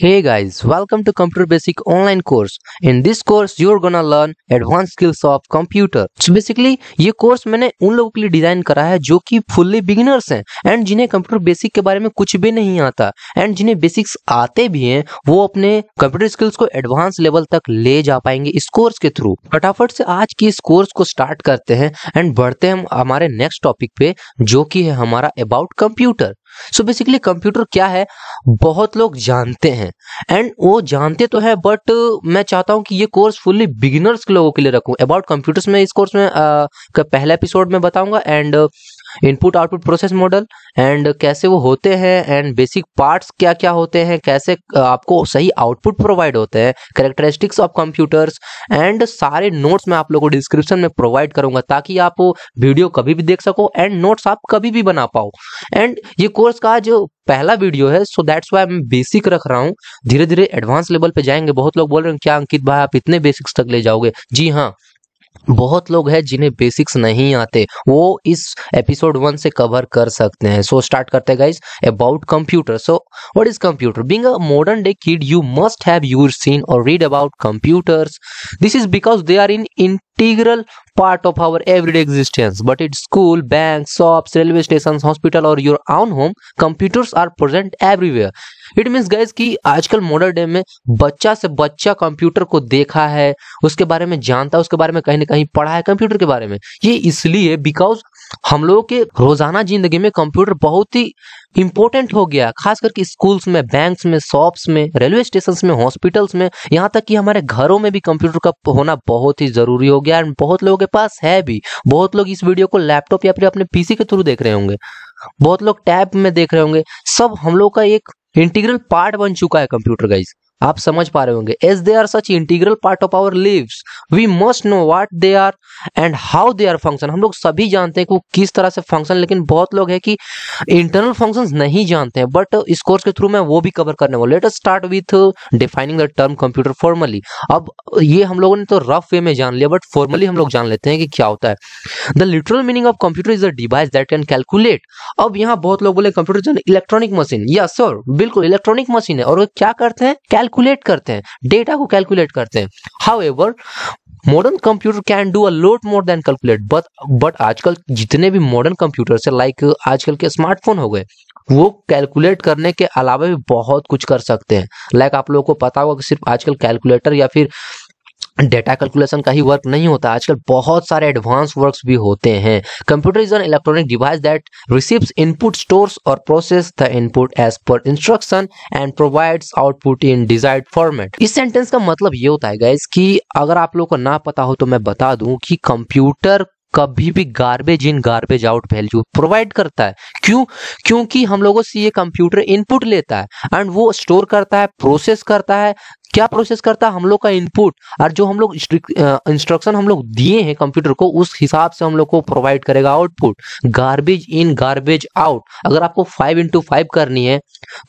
Hey guys, welcome to Computer Basic online course. In this course, you're gonna learn advanced skills of computer. So basically, ये course मैंने उन लोगों के लिए design करा है जो कि फुल्ली बिगिनर्स हैं एंड जिन्हें कंप्यूटर बेसिक के बारे में कुछ भी नहीं आता एंड जिन्हें बेसिक्स आते भी हैं वो अपने कंप्यूटर स्किल्स को एडवांस लेवल तक ले जा पाएंगे इस कोर्स के थ्रू फटाफट से आज की इस कोर्स को स्टार्ट करते हैं एंड बढ़ते हैं हमारे नेक्स्ट टॉपिक पे जो कि है हमारा about computer so basically computer क्या है बहुत लोग जानते हैं एंड वो जानते तो है बट uh, मैं चाहता हूँ कि ये कोर्स फुल्ली बिगिनर्स के लोगों के लिए रखूँ अबाउट कंप्यूटर्स में इस कोर्स में आ, का पहला एपिसोड में बताऊंगा and uh, input output process model and कैसे वो होते हैं एंड बेसिक पार्ट्स क्या क्या होते हैं कैसे आपको सही आउटपुट प्रोवाइड होते हैं करेक्टरिस्टिक्स ऑफ कंप्यूटर्स एंड सारे नोट्स मैं आप लोगों को डिस्क्रिप्शन में प्रोवाइड करूंगा ताकि आप वीडियो कभी भी देख सको एंड नोट्स आप कभी भी बना पाओ एंड ये कोर्स का जो पहला वीडियो है सो दैट्स वाई मैं बेसिक रख रहा हूँ धीरे धीरे एडवांस लेवल पे जाएंगे बहुत लोग बोल रहे हैं क्या अंकित भाई आप इतने बेसिक्स तक ले जाओगे जी हाँ बहुत लोग हैं जिन्हें बेसिक्स नहीं आते वो इस एपिसोड वन से कवर कर सकते हैं सो स्टार्ट करते हैं guys about computer so what is computer being a modern day kid you must have your seen or read about computers this is because they are in integral part of our everyday existence. But in school, banks, shops, railway stations, hospital or your own home, computers are present everywhere. It means guess कि आजकल modern day में बच्चा से बच्चा computer को देखा है उसके बारे में जानता है उसके बारे में कहीं ना कहीं पढ़ा है कंप्यूटर के बारे में ये इसलिए बिकॉज हम लोगों के रोजाना जिंदगी में कंप्यूटर बहुत ही इंपॉर्टेंट हो गया खास करके स्कूल्स में बैंक्स में शॉप्स में रेलवे स्टेशन में हॉस्पिटल्स में यहाँ तक कि हमारे घरों में भी कंप्यूटर का होना बहुत ही जरूरी हो गया बहुत लोगों के पास है भी बहुत लोग इस वीडियो को लैपटॉप या फिर अपने पीसी के थ्रू देख रहे होंगे बहुत लोग टैब में देख रहे होंगे सब हम लोग का एक इंटीग्रल पार्ट बन चुका है कंप्यूटर का आप समझ पा रहे होंगे as they are such integral part of our lives we must know what they are and how they are function हम लोग सभी जानते हैं कि वो किस तरह से फंक्शन लेकिन बहुत लोग हैं कि इंटरनल फंक्शन नहीं जानते हैं बट इस कोर्स के थ्रू मैं वो भी कवर करने वाला let start with defining the term computer formally अब ये हम लोगों ने तो रफ वे में जान लिया बट फॉर्मली हम लोग जान लेते हैं कि क्या होता है the literal meaning of computer is a device that can calculate अब यहाँ बहुत लोग बोले कंप्यूटर इलेक्ट्रॉनिक मशीन या सर बिल्कुल इलेक्ट्रॉनिक मशीन है और वो क्या करते हैं कैलकुलेट करते हैं डेटा को कैलकुलेट करते हैं however modern computer can do a lot more than calculate but but आजकल जितने भी मॉडर्न कंप्यूटर्स है लाइक आजकल के स्मार्टफोन हो गए वो कैलकुलेट करने के अलावा भी बहुत कुछ कर सकते हैं लाइक आप लोगों को पता होगा कि सिर्फ आजकल कैलकुलेटर या फिर डेटा कैलकुलेशन का ही वर्क नहीं होता आजकल बहुत सारे एडवांस वर्क्स भी होते हैं computer is an electronic device that receives input stores और process the input as per instruction and provides output in desired format इस सेंटेंस का मतलब ये होता है गाइज कि अगर आप लोग को ना पता हो तो मैं बता दूं कि कंप्यूटर कभी भी garbage in garbage out value provide करता है क्यों क्योंकि हम लोगों से ये कंप्यूटर इनपुट लेता है एंड वो स्टोर करता है प्रोसेस करता है क्या प्रोसेस करता है हम लोग का इनपुट और जो हम लोग इंस्ट्रक्शन हम लोग दिए हैं कंप्यूटर को उस हिसाब से हम लोग को प्रोवाइड करेगा output garbage in garbage out अगर आपको फाइव इंटू फाइव करनी है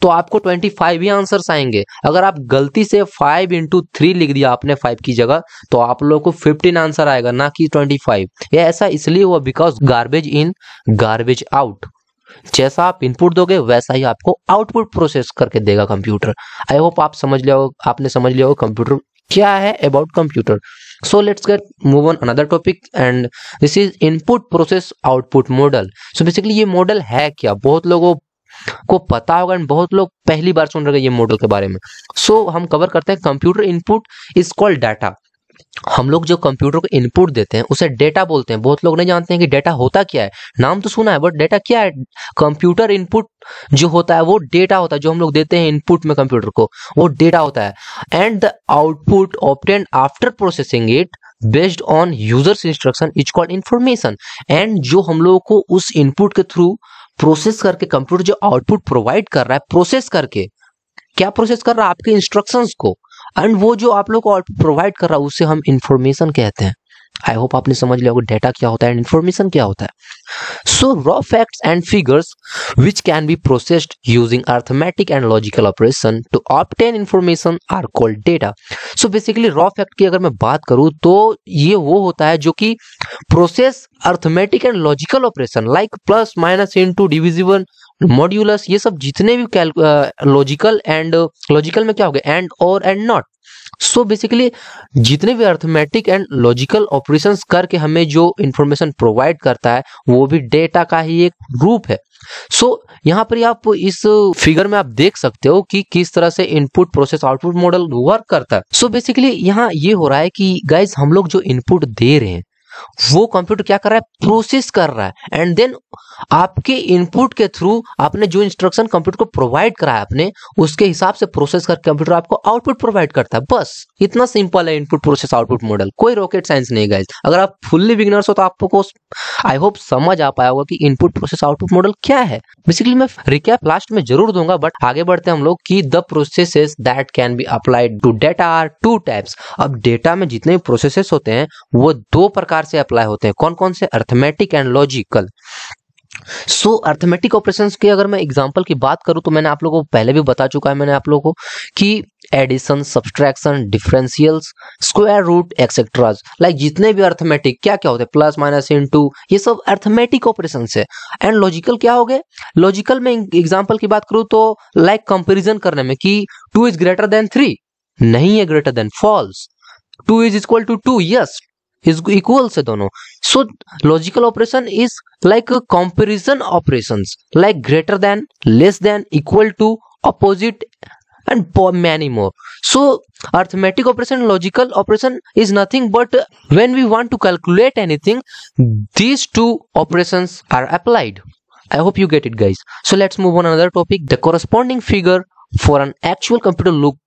तो आपको ट्वेंटी फाइव ही आंसर आएंगे अगर आप गलती से फाइव इंटू थ्री लिख दिया आपने फाइव की जगह तो आप लोग को फिफ्टीन आंसर आएगा ना कि ट्वेंटी फाइव ऐसा इसलिए हुआ because garbage in garbage out जैसा आप इनपुट दोगे वैसा ही आपको आउटपुट प्रोसेस करके देगा कंप्यूटर आई होप आप समझ लिया आपने समझ लिया होगा कंप्यूटर क्या है about computer so let's get move on another topic and this is input process output model so basically ये मॉडल है क्या बहुत लोगों को पता होगा एंड बहुत लोग पहली बार सुन रहे हैं ये मॉडल के बारे में सो so, हम कवर करते हैं computer input is called data हम लोग जो कंप्यूटर को इनपुट देते हैं उसे डेटा बोलते हैं बहुत लोग नहीं जानते हैं कि डेटा होता क्या है नाम तो सुना है बट डेटा क्या है कंप्यूटर इनपुट जो होता है वो डेटा होता है जो हम लोग देते हैं इनपुट में कंप्यूटर को वो डेटा होता है and the output obtain after processing it based on users instruction is called information and जो हम लोगों को उस इनपुट के थ्रू प्रोसेस करके कंप्यूटर जो आउटपुट प्रोवाइड कर रहा है प्रोसेस करके क्या प्रोसेस कर रहा है आपके इंस्ट्रक्शंस को एंड वो जो आप लोग को प्रोवाइड कर रहा है उसे हम इन्फॉर्मेशन कहते हैं आई होप आपने समझ लिया होगा डेटा क्या होता है एंड इन्फॉर्मेशन क्या होता है so raw facts and figures which can be processed using arithmetic and logical operation to obtain information are called data so basically raw fact की अगर मैं बात करूँ तो ये वो होता है जो कि process arithmetic and logical operation like plus minus into divisible modulus ये सब जितने भी लॉजिकल एंड लॉजिकल में क्या हो गया एंड और एंड नॉट सो बेसिकली जितने भी अर्थमेटिक एंड लॉजिकल ऑपरेशन करके हमें जो इन्फॉर्मेशन प्रोवाइड करता है वो भी डेटा का ही एक रूप है सो so, यहाँ पर आप इस फिगर में आप देख सकते हो कि किस तरह से input process output model work करता है सो बेसिकली यहाँ ये हो रहा है कि गाइज हम लोग जो इनपुट दे रहे हैं वो कंप्यूटर क्या कर रहा है प्रोसेस कर रहा है एंड देन आपके इनपुट के थ्रू आपने जो इंस्ट्रक्शन कंप्यूटर को प्रोवाइड करा है आपने उसके हिसाब से प्रोसेस कर कंप्यूटर आपको आउटपुट प्रोवाइड करता है बस इतना सिंपल है इनपुट प्रोसेस आउटपुट मॉडल कोई रॉकेट साइंस नहीं गाइज अगर आप फुल्ली बिगनर्स हो तो आपको आई होप समझ आ पाया होगा कि इनपुट प्रोसेस आउटपुट मॉडल क्या है बेसिकली मैं रिकैप लास्ट में जरूर दूंगा बट आगे बढ़ते हम लोग की the process that can be applied to data are two types अब डेटा में जितने भी प्रोसेसेस होते हैं वो दो प्रकार से अप्लाई होते हैं कौन कौन से arithmetic and logical so arithmetic operations की अगर मैं एग्जांपल की बात करूं तो मैंने आप लोगों को पहले भी बता चुका है मैंने आप लोगों को कि addition subtraction differentials square root etcetera like जितने भी अर्थमेटिक क्या क्या होते हैं प्लस माइनस इन टू ये सब अर्थमेटिक ऑपरेशन है एंड लॉजिकल क्या हो गए लॉजिकल में एग्जाम्पल की बात करूँ तो लाइक like कंपेरिजन करने में कि two is greater than three नहीं है greater than false two is equal to two yes is equal से दोनों so logical operation is like comparison operation like greater than less than equal to opposite and many more so arithmetic operation logical operation is nothing but when we want to calculate anything these two operation are applied I hope you get it guys so let's move on other topic the corresponding figure for an actual computer look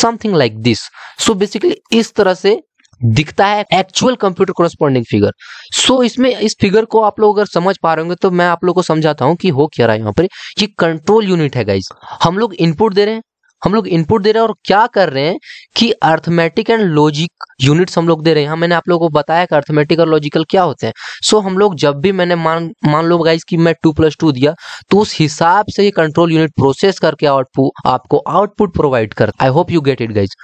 something like this so basically इस तरह से दिखता है actual computer corresponding figure so इसमें इस figure को आप लोग अगर समझ पा रहे होंगे तो मैं आप लोग को समझाता हूँ कि हो क्या रहा है यहाँ पर ये कंट्रोल यूनिट है गाइज हम लोग इनपुट दे रहे हैं हम लोग इनपुट दे रहे हैं और क्या कर रहे हैं कि अर्थमेटिक एंड लॉजिक यूनिट्स हम लोग दे रहे हैं मैंने आप लोगों को बताया कि अर्थमेटिक और लॉजिकल क्या होते हैं सो हम लोग जब भी मैंने मान मान लो गाइज कि मैं टू प्लस टू दिया तो उस हिसाब से ये कंट्रोल यूनिट प्रोसेस करके आउटपुट आपको आउटपुट प्रोवाइड कर I hope you get it guys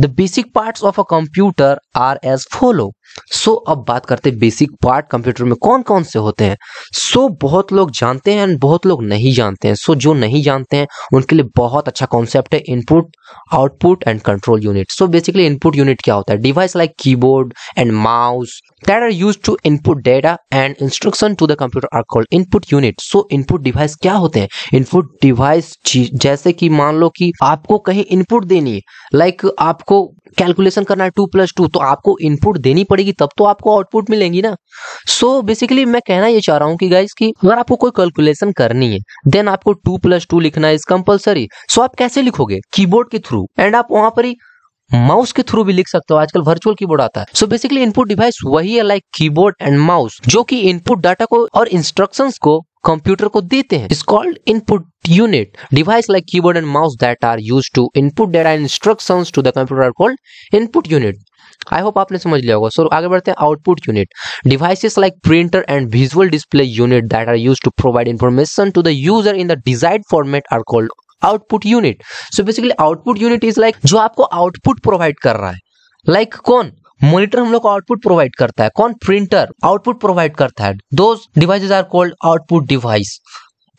the basic part of a computer are as follow so so, अब बात करते हैं बेसिक पार्ट कंप्यूटर में कौन कौन से होते हैं सो so, बहुत लोग जानते हैं एंड बहुत लोग नहीं जानते हैं सो so, जो नहीं जानते हैं उनके लिए बहुत अच्छा कॉन्सेप्ट है input output and control unit so basically input unit क्या होता है device like keyboard and mouse that are use to input data and instruction to the computer are called input unit so input device क्या होते हैं input device जैसे कि मान लो कि आपको कहीं इनपुट देनी है लाइक like आपको कैलकुलेशन करना है टू प्लस टू तो आपको इनपुट देनी पड़ेगी तब तो आपको आउटपुट मिलेंगी ना सो so, बेसिकली मैं कहना ये चाह रहा हूँ कि गाइस कि अगर आपको कोई कैलकुलेशन करनी है देन आपको टू प्लस टू लिखना इज कम्पल्सरी सो आप कैसे लिखोगे कीबोर्ड के थ्रू एंड आप वहां पर ही माउस के थ्रू भी लिख सकते हो आजकल वर्चुअल कीबोर्ड आता है सो बेसिकली इनपुट डिवाइस वही है लाइक कीबोर्ड एंड माउस जो कि इनपुट डाटा को और इंस्ट्रक्शंस को कंप्यूटर को देते हैं. Is called input unit device like keyboard and mouse that are used to input data instruction to to the computer input unit I hope आपने समझ लिया होगा सो so, आगे बढ़ते हैं output unit devices like printer and visual display unit that are use to provide information to the user in the desired format are called output unit so basically output unit is like जो आपको output provide कर रहा है like like, कौन monitor हम लोग output provide करता है कौन प्रिंटर आउटपुट प्रोवाइड करता है दो devices are called output device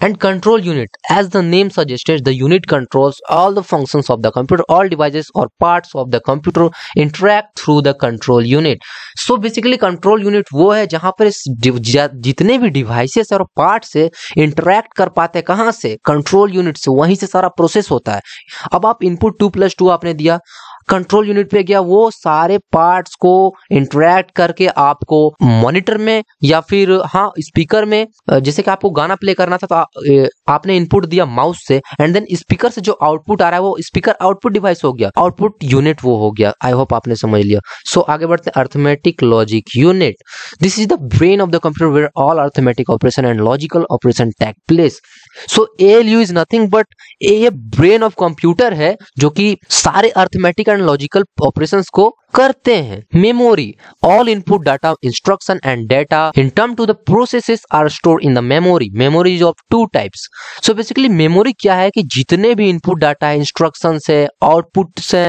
and control unit as the name suggested the unit controls all the functions of the computer all devices और parts of the computer interact through the control unit so basically control unit वो है जहां पर जितने भी devices और part से interact कर पाते हैं से कंट्रोल यूनिट से वहीं से सारा प्रोसेस होता है अब आप इनपुट टू प्लस टू आपने दिया कंट्रोल यूनिट पे गया वो सारे पार्ट्स को इंटरेक्ट करके आपको मॉनिटर में या फिर हाँ स्पीकर में जैसे कि आपको गाना प्ले करना था तो आपने इनपुट दिया माउस से एंड देन स्पीकर से जो आउटपुट आ रहा है वो स्पीकर आउटपुट डिवाइस हो गया आउटपुट यूनिट वो हो गया आई होप आपने समझ लिया सो so, आगे बढ़ते हैं arithmetic logic unit this is the brain of the computer where all arithmetic operation and logical operation take place so L U is nothing but ये ब्रेन ऑफ कंप्यूटर है जो कि सारे arithmetic and and logical operation को करते हैं memory all input data instruction and data in term to the process are store in the memory memory is of two types so basically memory क्या है कि जितने भी इनपुट डाटा है instruction है आउटपुट है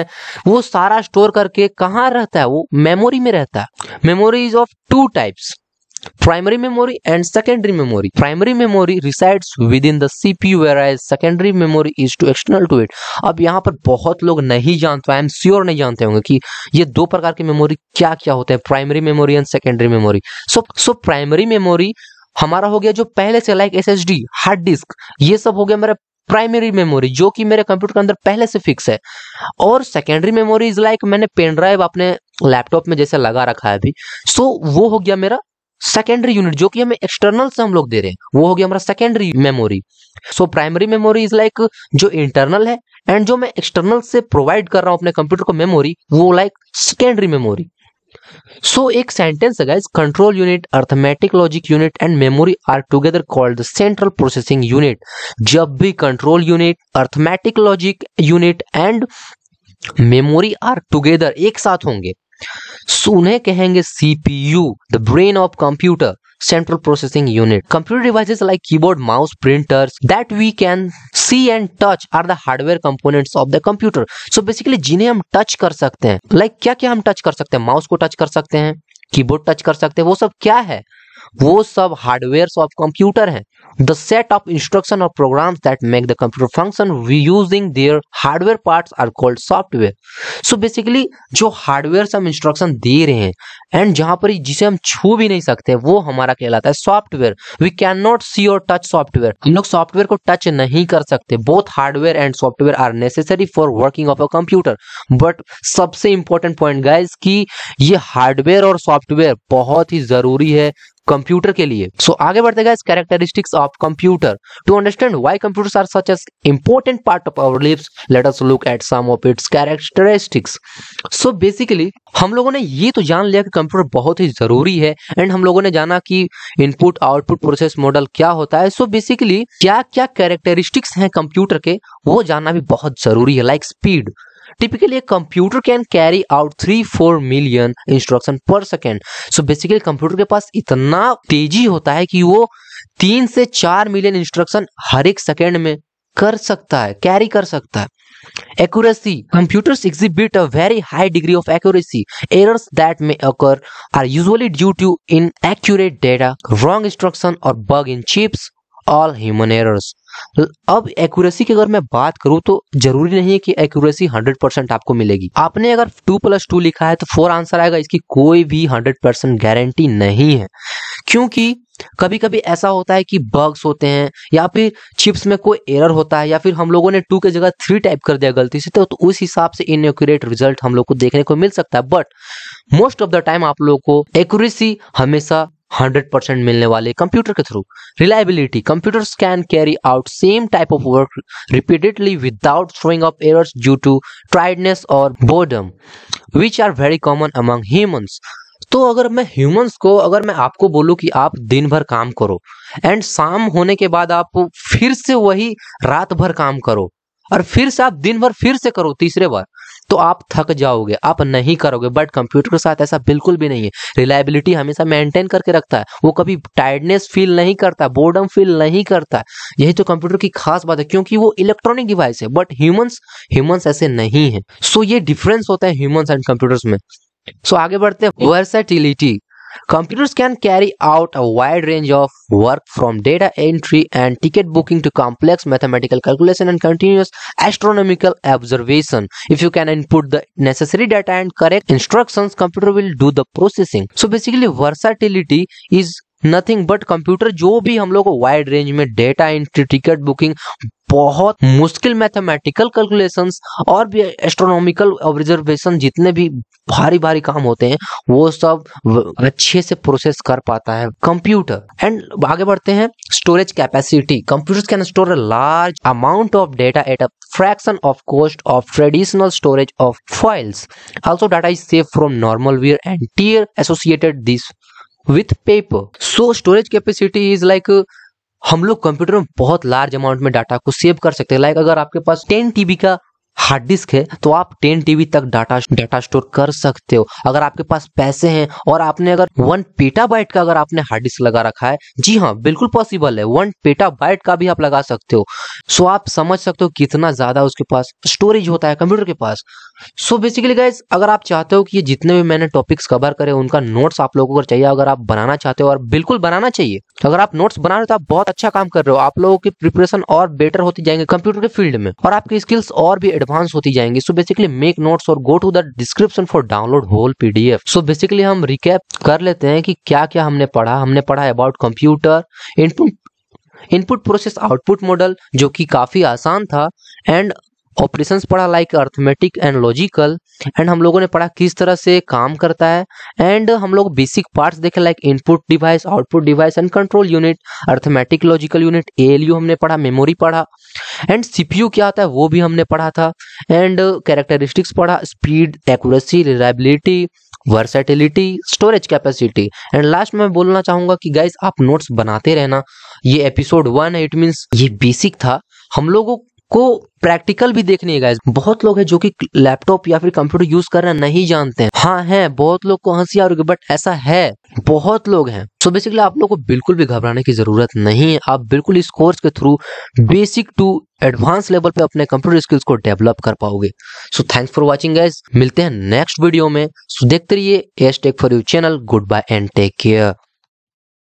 वो सारा स्टोर करके कहाँ रहता है वो मेमोरी में रहता है memory is of two types Primary memory and secondary memory. Primary memory resides within the CPU whereas secondary memory is to external to it. अब यहाँ पर बहुत लोग नहीं जानते आई एम श्योर नहीं जानते होंगे कि ये दो प्रकार की मेमोरी क्या क्या होते हैं primary memory and secondary memory so so primary memory हमारा हो गया जो पहले से like S S D hard disk ये सब हो गया मेरा प्राइमरी मेमोरी जो कि मेरे कंप्यूटर के अंदर पहले से फिक्स है और सेकेंडरी मेमोरी इज लाइक मैंने पेन ड्राइव अपने लैपटॉप में जैसे लगा रखा है अभी सो so, वो हो गया मेरा सेकेंडरी यूनिट जो कि हमें एक्सटर्नल से हम लोग दे रहे हैं वो हो गया हमारा secondary memory so primary memory is like जो इंटरनल है एंड जो मैं एक्सटर्नल से प्रोवाइड कर रहा हूँ अपने कंप्यूटर को मेमोरी वो लाइक सेकेंडरी मेमोरी सो एक सेंटेंस है guys control unit arithmetic logic unit and memory are together called the central processing unit जब भी control unit arithmetic logic unit and memory are together एक साथ होंगे उन्हें कहेंगे CPU the brain of computer central processing unit computer devices like keyboard mouse printers that we can see and touch are the hardware components of the computer so basically जिन्हें हम touch कर सकते हैं लाइक like, क्या क्या हम touch कर सकते हैं माउस को टच कर सकते हैं कीबोर्ड टच कर सकते हैं वो सब क्या है वो सब हार्डवेयर ऑफ कंप्यूटर है द सेट ऑफ इंस्ट्रक्शन और program that make the computer function using their hardware part are called software so basically जो हार्डवेयर हम इंस्ट्रक्शन दे रहे हैं एंड जहां पर जिसे हम छू भी नहीं सकते वो हमारा कहलाता है software we can not see और टच सॉफ्टवेयर हम लोग सॉफ्टवेयर को टच नहीं कर सकते both hardware and software are necessary for working of a computer but सबसे इंपॉर्टेंट पॉइंट गाइज की ये हार्डवेयर और सॉफ्टवेयर बहुत ही जरूरी है कंप्यूटर के लिए सो so, आगे बढ़ते गए characteristics of computer to understand why computers are such as important part of our lives let us look at some of its characteristics so basically हम लोगों ने ये तो जान लिया कि कंप्यूटर बहुत ही जरूरी है एंड हम लोगों ने जाना कि इनपुट आउटपुट प्रोसेस मॉडल क्या होता है सो so बेसिकली क्या क्या कैरेक्टरिस्टिक्स हैं कंप्यूटर के वो जानना भी बहुत जरूरी है like like speed typically a computer can carry out three four million instruction per second so basically computer के पास इतना तेजी होता है कि वो तीन से चार मिलियन इंस्ट्रक्शन हर एक सेकेंड में कर सकता है कैरी कर सकता है accuracy computers exhibit a very high degree of accuracy errors that may occur are usually due to inaccurate data wrong instruction और bug in chips all human errors अब एक्यूरेसी की अगर मैं बात करूं तो जरूरी नहीं है कि एक्यूरेसी 100 परसेंट आपको मिलेगी आपने अगर 2 प्लस टू लिखा है तो फोर आंसर आएगा इसकी कोई भी 100 परसेंट गारंटी नहीं है क्योंकि कभी कभी ऐसा होता है कि बग्स होते हैं या फिर चिप्स में कोई एरर होता है या फिर हम लोगों ने टू के जगह थ्री टाइप कर दिया गलती से तो, तो उस हिसाब से इनएक्यूरेट रिजल्ट हम लोग को देखने को मिल सकता है but most of the time आप लोगों को एक्यूरेसी हमेशा 100% मिलने वाले कंप्यूटर के through reliability computer can carry out same type of work repeatedly without throwing up errors due to tiredness और boredom which are very common among humans तो अगर मैं ह्यूमंस को अगर मैं आपको बोलूं कि आप दिन भर काम करो एंड शाम होने के बाद आप फिर से वही रात भर काम करो और फिर से आप दिन भर फिर से करो तीसरे बार तो आप थक जाओगे आप नहीं करोगे बट कंप्यूटर के साथ ऐसा बिल्कुल भी नहीं है रिलायबिलिटी हमेशा मेंटेन करके रखता है वो कभी टायर्डनेस फील नहीं करता बोर्डम फील नहीं करता यही तो कंप्यूटर की खास बात है क्योंकि वो इलेक्ट्रॉनिक डिवाइस है बट ह्यूमंस ह्यूमंस ऐसे नहीं है सो so, ये डिफरेंस होता है ह्यूमंस एंड कंप्यूटर्स में सो so, आगे बढ़ते हैं versatility Computers can carry out a wide range of work from data entry and ticket booking to complex mathematical calculation and continuous astronomical observation. If you can input the necessary data and correct instructions, computer will do the processing. So basically versatility is nothing but computer जो भी हम लोग को wide range में data entry ticket booking बहुत मुश्किल mathematical calculation और भी एस्ट्रोनॉमिकल ऑब्जर्वेशन जितने भी भारी भारी काम होते हैं वो सब अच्छे से प्रोसेस कर पाता है कंप्यूटर एंड आगे बढ़ते हैं storage capacity computer can store a large amount of data at a fraction of cost of traditional storage of files also data is safe from normal wear and tear associated this with paper so storage capacity is like हम लोग computer में बहुत large amount में data को save कर सकते हैं like अगर आपके पास टेन टीबी का हार्ड डिस्क है तो आप टेन टीबी तक डाटा डाटा स्टोर कर सकते हो अगर आपके पास पैसे हैं और आपने अगर वन पेटा बाइट का अगर आपने हार्ड डिस्क लगा रखा है जी हाँ बिल्कुल पॉसिबल है वन पेटा बाइट का भी आप लगा सकते हो सो आप समझ सकते हो कितना ज्यादा उसके पास स्टोरेज होता है कंप्यूटर के पास सो बेसिकली गाइज अगर आप चाहते हो कि ये जितने भी मैंने टॉपिक्स कवर करे उनका नोट्स आप लोगों को चाहिए अगर आप बनाना चाहते हो और बिल्कुल बनाना चाहिए तो अगर आप नोट्स बना रहे हो तो आप बहुत अच्छा काम कर रहे हो आप लोगों की प्रिपरेशन और बेटर होती जाएंगे कंप्यूटर के फील्ड में और आपकी स्किल्स और भी एडवांस होती जाएंगी सो बेसिकली मेक नोट्स और go to the description for download whole PDF so basically हम रिकेप कर लेते हैं कि क्या क्या हमने पढ़ा हमने पढ़ा about computer input input process output model जो कि काफ़ी आसान था एंड ऑपरेशंस पढ़ा like arithmetic and logical and हम लोगों ने पढ़ा किस तरह से काम करता है एंड हम लोग बेसिक पार्ट्स देखे like input device output device and control unit arithmetic logical unit यू हमने पढ़ा मेमोरी पढ़ा एंड सीपीयू क्या होता है वो भी हमने पढ़ा था एंड कैरेक्टरिस्टिक्स पढ़ा speed accuracy reliability versatility storage capacity and last में बोलना चाहूंगा कि गाइज आप नोट्स बनाते रहना ये एपिसोड वन है इट मीन्स ये बेसिक था हम लोगों को प्रैक्टिकल भी देखनी है गाइज बहुत लोग हैं जो कि लैपटॉप या फिर कंप्यूटर यूज करना नहीं जानते हैं हाँ है बहुत लोग को हंसी आ रही बट ऐसा है बहुत लोग हैं सो so बेसिकली आप लोग को बिल्कुल भी घबराने की जरूरत नहीं है आप बिल्कुल इस कोर्स के through basic to advance level पे अपने कंप्यूटर स्किल्स को डेवलप कर पाओगे so thanks for watching guys मिलते हैं नेक्स्ट वीडियो में सो so देखते रहिए S tech for you channel good bye and take care